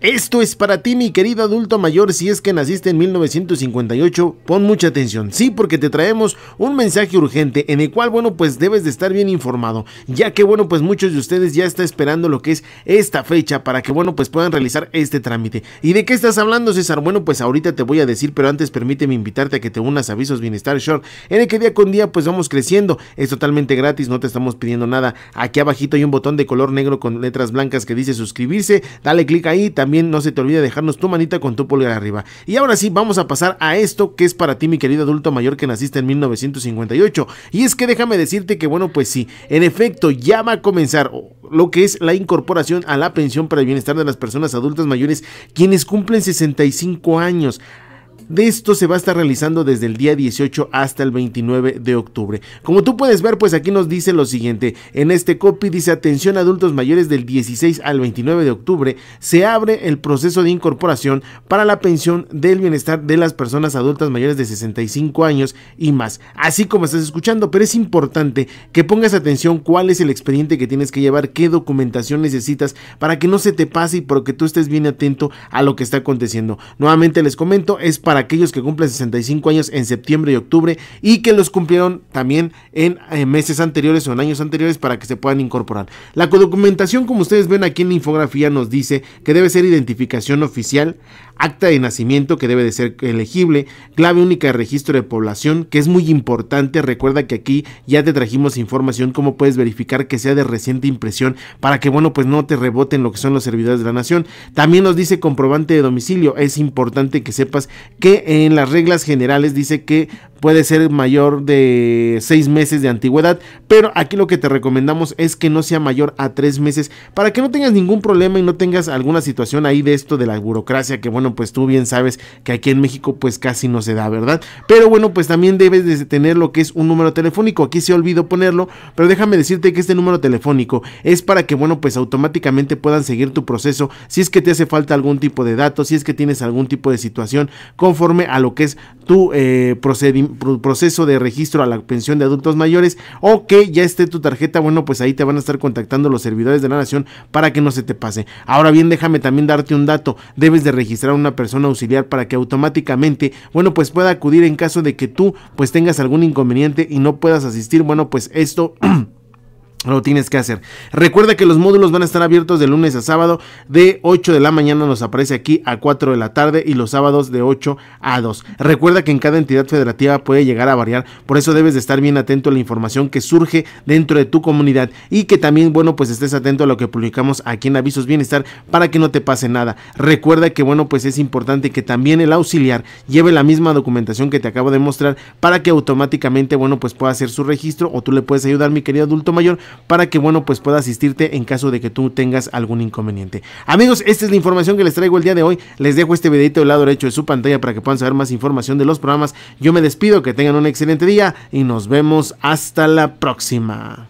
Esto es para ti, mi querido adulto mayor, si es que naciste en 1958, pon mucha atención, sí, porque te traemos un mensaje urgente en el cual, bueno, pues debes de estar bien informado, ya que, bueno, pues muchos de ustedes ya están esperando lo que es esta fecha para que, bueno, pues puedan realizar este trámite. ¿Y de qué estás hablando, César? Bueno, pues ahorita te voy a decir, pero antes permíteme invitarte a que te unas a Avisos Bienestar Short, en el que día con día, pues vamos creciendo, es totalmente gratis, no te estamos pidiendo nada. Aquí abajito hay un botón de color negro con letras blancas que dice suscribirse, dale clic ahí, también también no se te olvide dejarnos tu manita con tu pulgar arriba. Y ahora sí, vamos a pasar a esto que es para ti, mi querido adulto mayor que naciste en 1958. Y es que déjame decirte que, bueno, pues sí, en efecto, ya va a comenzar lo que es la incorporación a la pensión para el bienestar de las personas adultas mayores quienes cumplen 65 años. De esto se va a estar realizando desde el día 18 hasta el 29 de octubre. Como tú puedes ver, pues aquí nos dice lo siguiente. En este copy dice atención adultos mayores del 16 al 29 de octubre se abre el proceso de incorporación para la pensión del bienestar de las personas adultas mayores de 65 años y más. Así como estás escuchando, pero es importante que pongas atención cuál es el expediente que tienes que llevar, qué documentación necesitas para que no se te pase y porque que tú estés bien atento a lo que está aconteciendo. Nuevamente les comento, es para aquellos que cumplen 65 años en septiembre y octubre y que los cumplieron también en, eh, meses anteriores o en años anteriores para que se puedan incorporar. La documentación, como ustedes ven aquí en la infografía, nos dice que debe ser identificación oficial, acta de nacimiento que debe de ser elegible, clave única de registro de población, que es muy importante. Recuerda que aquí ya te trajimos información cómo puedes verificar que sea de reciente impresión para que, bueno, pues no te reboten lo que son los servidores de la nación. También nos dice comprobante de domicilio. Es importante que sepas que en las reglas generales dice que puede ser mayor de 6 meses de antigüedad, pero aquí lo que te recomendamos es que no sea mayor a 3 meses para que no tengas ningún problema y no tengas alguna situación ahí de esto de la burocracia que bueno, pues tú bien sabes que aquí en México pues casi no se da, ¿verdad? Pero bueno, pues también debes de tener lo que es un número telefónico, aquí se olvidó ponerlo, pero déjame decirte que este número telefónico es para que bueno, pues automáticamente puedan seguir tu proceso si es que te hace falta algún tipo de datos, si es que tienes algún tipo de situación conforme a lo que es tu eh, procedimiento proceso de registro a la pensión de adultos mayores o que ya esté tu tarjeta, bueno, pues ahí te van a estar contactando los servidores de la nación para que no se te pase. Ahora bien, déjame también darte un dato, debes de registrar a una persona auxiliar para que automáticamente, bueno, pues pueda acudir en caso de que tú pues tengas algún inconveniente y no puedas asistir, bueno, pues esto... Lo tienes que hacer. Recuerda que los módulos van a estar abiertos de lunes a sábado de 8 de la mañana nos aparece aquí a 4 de la tarde y los sábados de 8 a 2. Recuerda que en cada entidad federativa puede llegar a variar, por eso debes de estar bien atento a la información que surge dentro de tu comunidad y que también, bueno, pues estés atento a lo que publicamos aquí en Avisos Bienestar para que no te pase nada. Recuerda que, bueno, pues es importante que también el auxiliar lleve la misma documentación que te acabo de mostrar para que automáticamente, bueno, pues pueda hacer su registro o tú le puedes ayudar, mi querido adulto mayor para que, bueno, pues pueda asistirte en caso de que tú tengas algún inconveniente. Amigos, esta es la información que les traigo el día de hoy. Les dejo este videito del lado derecho de su pantalla para que puedan saber más información de los programas. Yo me despido, que tengan un excelente día y nos vemos hasta la próxima.